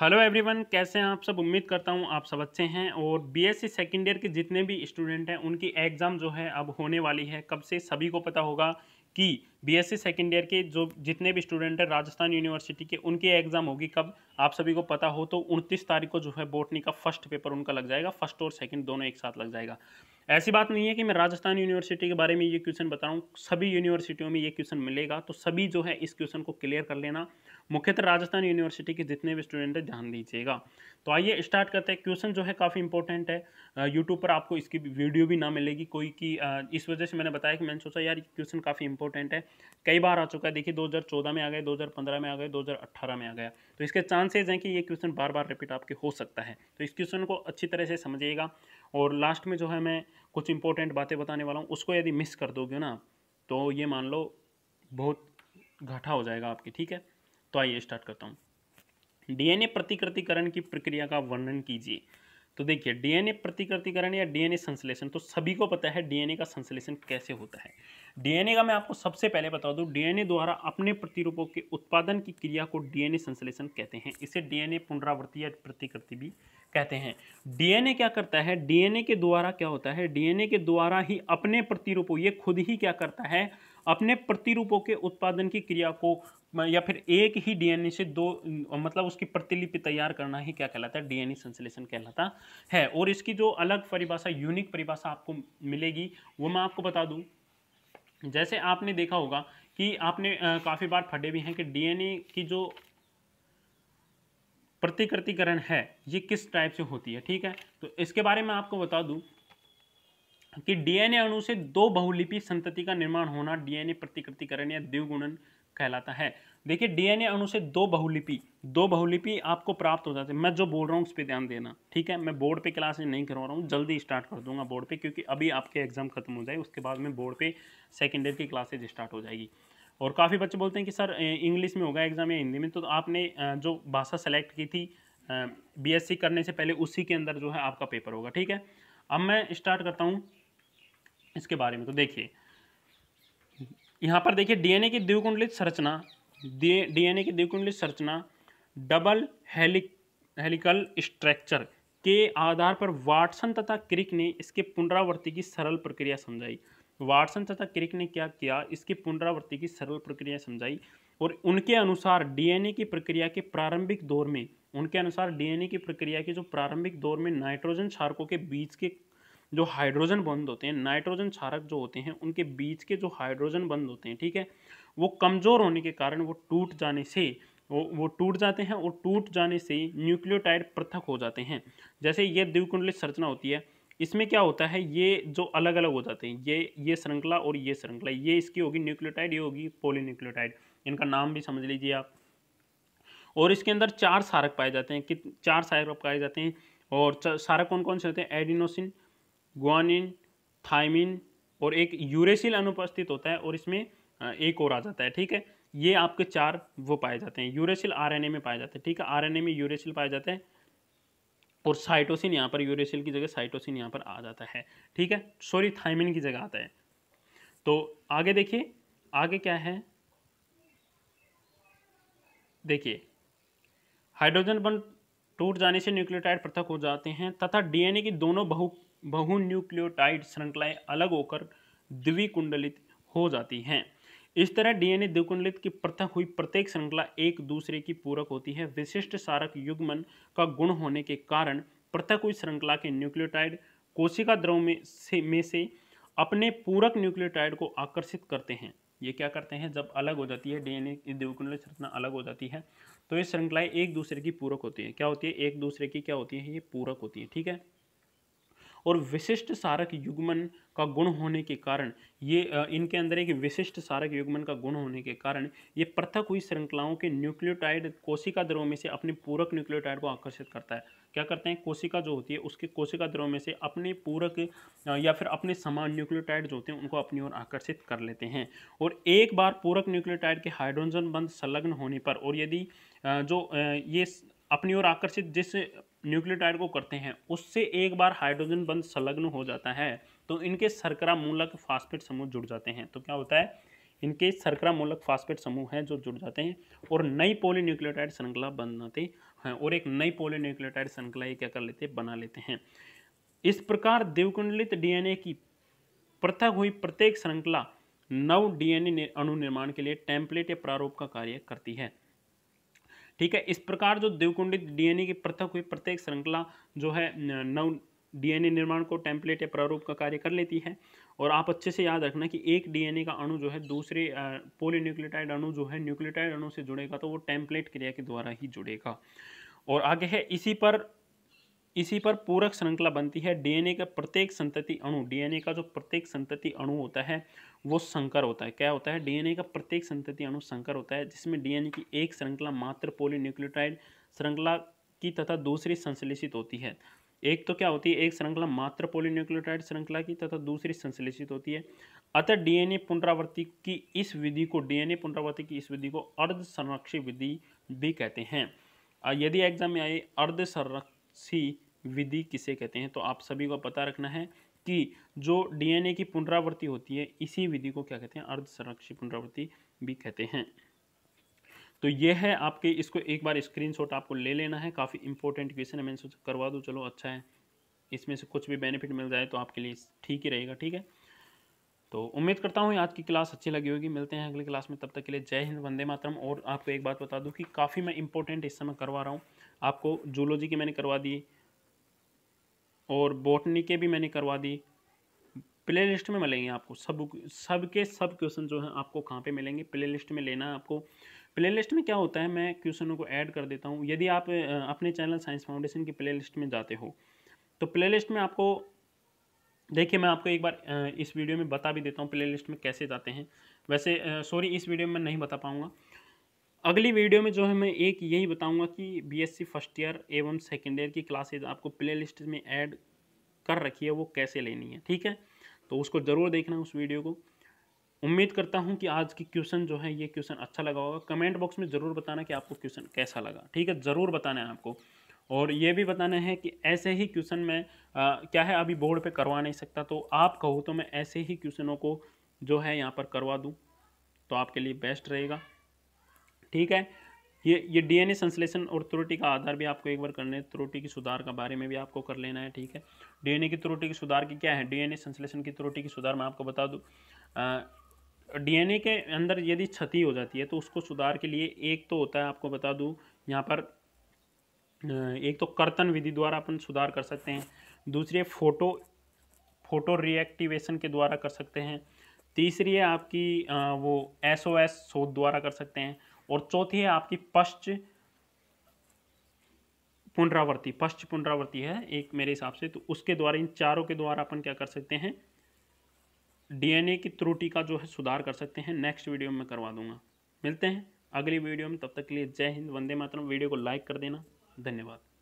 hello everyone कैसे हैं आप सब उम्मीद करता हूं आप सब अच्छे हैं और बीएससी सेकेंड ईयर के जितने भी स्टूडेंट हैं उनकी एग्ज़ाम जो है अब होने वाली है कब से सभी को पता होगा कि बीएससी सेकेंड ईयर के जो जितने भी स्टूडेंट हैं राजस्थान यूनिवर्सिटी के उनकी एग्ज़ाम होगी कब आप सभी को पता हो तो उनतीस तारीख को जो है बोटनी का फर्स्ट पेपर उनका लग जाएगा फर्स्ट और सेकेंड दोनों एक साथ लग जाएगा ऐसी बात नहीं है कि मैं राजस्थान यूनिवर्सिटी के बारे में ये क्वेश्चन बता रहा हूँ सभी यूनिवर्सिटियों में ये क्वेश्चन मिलेगा तो सभी जो है इस क्वेश्चन को क्लियर कर लेना मुख्यतः राजस्थान यूनिवर्सिटी के जितने भी स्टूडेंट हैं ध्यान दीजिएगा तो आइए स्टार्ट करते हैं क्वेश्चन जो है काफ़ी इंपॉर्टेंट है यूट्यूब पर आपको इसकी वीडियो भी ना मिलेगी कोई की इस वजह से मैंने बताया कि मैंने सोचा यार क्वेश्चन काफ़ी इंपॉर्टेंट है कई बार आ चुका है देखिए दो में आ गए दो में आ गए दो में आ गया तो इसके चांसेज हैं कि ये क्वेश्चन बार बार रिपीट आपके हो सकता है तो इस क्वेश्चन को अच्छी तरह से समझिएगा और लास्ट में जो है मैं कुछ इंपॉर्टेंट बातें बताने वाला हूँ उसको यदि मिस कर दोगे ना तो ये मान लो बहुत घाटा हो जाएगा आपकी ठीक है तो आइए स्टार्ट करता हूँ डीएनए प्रतिकृतिकरण की प्रक्रिया का वर्णन कीजिए तो देखिए डीएनए प्रतिकृतिकरण या डीएनए संश्लेषण तो सभी को पता है डीएनए का संश्लेषण कैसे होता है डीएनए का मैं आपको सबसे पहले बता दूं डीएनए द्वारा अपने प्रतिरूपों के उत्पादन की क्रिया को डीएनए संश्लेषण कहते हैं इसे डीएनए पुनरावृत्ति या प्रतिकृति भी कहते हैं डीएनए क्या करता है डीएनए के द्वारा क्या होता है डीएनए के द्वारा ही अपने प्रतिरूपों ये खुद ही क्या करता है अपने प्रतिरूपों के उत्पादन की क्रिया को या फिर एक ही डीएनए से दो मतलब उसकी प्रतिलिपि तैयार करना ही क्या कहलाता है डीएनए संश्लेषण कहलाता है और इसकी जो अलग परिभाषा यूनिक परिभाषा आपको मिलेगी वो मैं आपको बता दूं जैसे आपने देखा होगा कि आपने काफ़ी बार फटे भी हैं कि डीएनए की जो प्रतिकृतिकरण है ये किस टाइप से होती है ठीक है तो इसके बारे में आपको बता दूं कि डीएनए अणु से दो बहुलिपि संतति का निर्माण होना डीएनए प्रतिकृतिकरण या द्विगुणन कहलाता है देखिए डीएनए अणु से दो बहुलिपि दो बहुलिपि आपको प्राप्त हो जाते हैं मैं जो बोल रहा हूँ उस पर ध्यान देना ठीक है मैं बोर्ड पे क्लास नहीं करवा रहा हूँ जल्दी स्टार्ट कर दूंगा बोर्ड पे क्योंकि अभी आपके एग्ज़ाम खत्म हो जाए उसके बाद में बोर्ड पे सेकेंड ईयर की क्लासेज स्टार्ट हो जाएगी और काफ़ी बच्चे बोलते हैं कि सर इंग्लिश में होगा एग्ज़ाम या हिंदी में तो आपने जो भाषा सेलेक्ट की थी बी करने से पहले उसी के अंदर जो है आपका पेपर होगा ठीक है अब मैं स्टार्ट करता हूँ इसके बारे में तो देखिए यहाँ पर देखिए डीएनए की द्विकुंडलित संरचना डीएनए की द्विकुंडली संरचना डबल हेलिक हेलिकल स्ट्रक्चर के आधार पर वाटसन तथा क्रिक ने इसके पुनरावृत्ति की सरल प्रक्रिया समझाई वाटसन तथा क्रिक ने क्या किया इसकी पुनरावृत्ति की सरल प्रक्रिया समझाई और उनके अनुसार डीएनए की प्रक्रिया के प्रारंभिक दौर में उनके अनुसार डीएनए की प्रक्रिया के जो प्रारंभिक दौर में नाइट्रोजन क्षारकों के बीच के जो हाइड्रोजन बंद होते हैं नाइट्रोजन क्षारक जो होते हैं उनके बीच के जो हाइड्रोजन बंद होते हैं ठीक है वो कमज़ोर होने के कारण वो टूट जाने से वो वो टूट जाते हैं और टूट जाने से न्यूक्लियोटाइड पृथक हो जाते हैं जैसे ये द्विकुंडली संरचना होती है इसमें क्या होता है ये जो अलग अलग हो जाते हैं ये ये श्रृंखला और ये श्रृंखला ये इसकी होगी न्यूक्लियोटाइड ये होगी न्यूक्लियोटाइड इनका नाम भी समझ लीजिए आप और इसके अंदर चार सारक पाए जाते हैं कि चार सारक पाए जाते हैं और सारक कौन कौन से होते हैं एडिनोसिन गुआनिन थाइमिन और एक यूरेसिल अनुपस्थित होता है और इसमें एक और आ जाता है ठीक है ये आपके चार वो पाए जाते हैं यूरेसिल आरएनए में पाए जाते हैं ठीक है आरएनए में यूरेसिल पाए जाते हैं और साइटोसिन यहाँ पर यूरेसिल की जगह साइटोसिन यहाँ पर आ जाता है ठीक है सॉरी थाइमिन की जगह आता है तो आगे देखिए आगे क्या है देखिए हाइड्रोजन बन टूट जाने से न्यूक्लियोटाइड पृथक हो जाते हैं तथा डीएनए की दोनों बहु बहु न्यूक्लियोटाइड श्रृंखलाएं अलग होकर द्विकुंडलित हो जाती हैं इस तरह डीएनए द्विकुंडलित की पृथक हुई प्रत्येक श्रृंखला एक दूसरे की पूरक होती है विशिष्ट सारक युग्मन का गुण होने के कारण पृथक हुई श्रृंखला के न्यूक्लियोटाइड कोशिका द्रव में से में से अपने पूरक न्यूक्लियोटाइड को आकर्षित करते हैं ये क्या करते हैं जब अलग हो जाती है डीएनए की द्विकुंडलित श्रृंखला अलग हो जाती है तो ये श्रृंखलाएं एक दूसरे की पूरक होती है क्या होती है एक दूसरे की क्या होती है ये पूरक होती है ठीक है और विशिष्ट सारक युग्मन का गुण होने के कारण ये इनके अंदर एक विशिष्ट सारक युग्मन का गुण होने के कारण ये पृथक हुई श्रृंखलाओं के न्यूक्लियोटाइड कोशिका द्रव में से अपने पूरक न्यूक्लियोटाइड को आकर्षित करता है क्या करते हैं कोशिका जो होती है उसके कोशिका द्रव में से अपने पूरक या फिर अपने समान न्यूक्लियोटाइड जो होते हैं उनको अपनी ओर आकर्षित कर लेते हैं और एक बार पूरक न्यूक्लियोटाइड के हाइड्रोजन बंद संलग्न होने पर और यदि जो ये अपनी ओर आकर्षित जिस न्यूक्लियोटाइड को करते हैं उससे एक बार हाइड्रोजन बंध संलग्न हो जाता है तो इनके सरकरा मूलक फास्फेट समूह जुड़ जाते हैं तो क्या होता है इनके सरकरा मूलक फास्फेट समूह हैं जो जुड़ जाते हैं और नई न्यूक्लियोटाइड श्रृंखला बनाते हैं और एक नई न्यूक्लियोटाइड श्रृंखला ये क्या कर लेते बना लेते हैं इस प्रकार देवकुंडलित डीएनए की पृथक हुई प्रत्येक श्रृंखला नव डीएनए अणु निर्माण के लिए टेम्पलेट या प्रारूप का कार्य करती है ठीक है इस प्रकार जो देवकुंडित डीएनए की पृथक हुई प्रत्येक श्रृंखला जो है नव डीएनए निर्माण को टेम्पलेट या प्रारूप का कार्य कर लेती है और आप अच्छे से याद रखना कि एक डीएनए का अणु जो है दूसरे पोलीन्यूक्लियोटाइड अणु जो है न्यूक्लियोटाइड अणु से जुड़ेगा तो वो टेम्पलेट क्रिया के द्वारा ही जुड़ेगा और आगे है इसी पर इसी पर पूरक श्रृंखला बनती है डीएनए का प्रत्येक संतति अणु डीएनए का जो प्रत्येक संतति अणु होता है वो संकर होता है क्या होता है डीएनए का प्रत्येक संतति अणु संकर होता है जिसमें डीएनए की एक श्रृंखला मात्र न्यूक्लियोटाइड श्रृंखला की तथा दूसरी संश्लेषित होती है एक तो क्या होती है एक श्रृंखला मात्र पोलिन्यूक्लियोटाइड श्रृंखला की तथा दूसरी संश्लेषित होती है अतः डीएनए पुनरावृत्ति की इस विधि को डीएनए पुनरावृत्ति की इस विधि को अर्ध संरक्षित विधि भी कहते हैं यदि एग्जाम में आए अर्ध संरक्षित विधि किसे कहते हैं तो आप सभी को पता रखना है कि जो डीएनए की पुनरावृत्ति होती है इसी विधि को क्या कहते हैं अर्ध पुनरावृत्ति भी कहते हैं तो ये है आपके इसको एक बार स्क्रीनशॉट आपको ले लेना है काफ़ी इंपॉर्टेंट क्वेश्चन है मैंने सोचा करवा दूँ चलो अच्छा है इसमें से कुछ भी बेनिफिट मिल जाए तो आपके लिए ठीक ही रहेगा ठीक है तो उम्मीद करता हूँ आज की क्लास अच्छी लगी होगी मिलते हैं अगली क्लास में तब तक के लिए जय हिंद वंदे मातरम और आपको एक बात बता दूँ कि काफ़ी मैं इंपॉर्टेंट इस समय करवा रहा हूँ आपको जूलॉजी की मैंने करवा दी और बॉटनी के भी मैंने करवा दी प्ले लिस्ट में मिलेंगे आपको सब सब के सब क्वेश्चन जो हैं आपको कहाँ पे मिलेंगे प्ले लिस्ट में लेना है आपको प्ले लिस्ट में क्या होता है मैं क्वेश्चनों को ऐड कर देता हूँ यदि आप अपने चैनल साइंस फाउंडेशन की प्ले लिस्ट में जाते हो तो प्ले लिस्ट में आपको देखिए मैं आपको एक बार इस वीडियो में बता भी देता हूँ प्ले लिस्ट में कैसे जाते हैं वैसे सॉरी इस वीडियो में नहीं बता पाऊँगा अगली वीडियो में जो है मैं एक यही बताऊंगा कि बीएससी फर्स्ट ईयर एवं सेकेंड ईयर की क्लासेज आपको प्ले लिस्ट में ऐड कर रखी है वो कैसे लेनी है ठीक है तो उसको ज़रूर देखना उस वीडियो को उम्मीद करता हूँ कि आज की क्वेश्चन जो है ये क्वेश्चन अच्छा लगा होगा कमेंट बॉक्स में ज़रूर बताना कि आपको क्वेश्चन कैसा लगा ठीक है ज़रूर बताना है आपको और ये भी बताना है कि ऐसे ही क्वेश्चन मैं आ, क्या है अभी बोर्ड पे करवा नहीं सकता तो आप कहो तो मैं ऐसे ही क्वेश्चनों को जो है यहाँ पर करवा दूँ तो आपके लिए बेस्ट रहेगा ठीक है ये ये डीएनए संश्लेषण और त्रुटि का आधार भी आपको एक बार करने है त्रुटि की सुधार का बारे में भी आपको कर लेना है ठीक है डीएनए की त्रुटि की सुधार की क्या है डीएनए संश्लेषण की त्रुटि की सुधार मैं आपको बता दूँ डीएनए के अंदर यदि क्षति हो जाती है तो उसको सुधार के लिए एक तो होता है आपको बता दूँ यहाँ पर एक तो कर्तन विधि द्वारा अपन सुधार कर सकते हैं दूसरी है फोटो फोटो रिएक्टिवेशन के द्वारा कर सकते हैं तीसरी है आपकी वो एस ओ एस शोध द्वारा कर सकते हैं और चौथी है आपकी पश्च पुनरावृत्ति पश्च पुनरावृत्ति है एक मेरे हिसाब से तो उसके द्वारा इन चारों के द्वारा अपन क्या कर सकते हैं डीएनए की त्रुटि का जो है सुधार कर सकते हैं नेक्स्ट वीडियो में करवा दूंगा मिलते हैं अगली वीडियो में तब तक के लिए जय हिंद वंदे मातरम वीडियो को लाइक कर देना धन्यवाद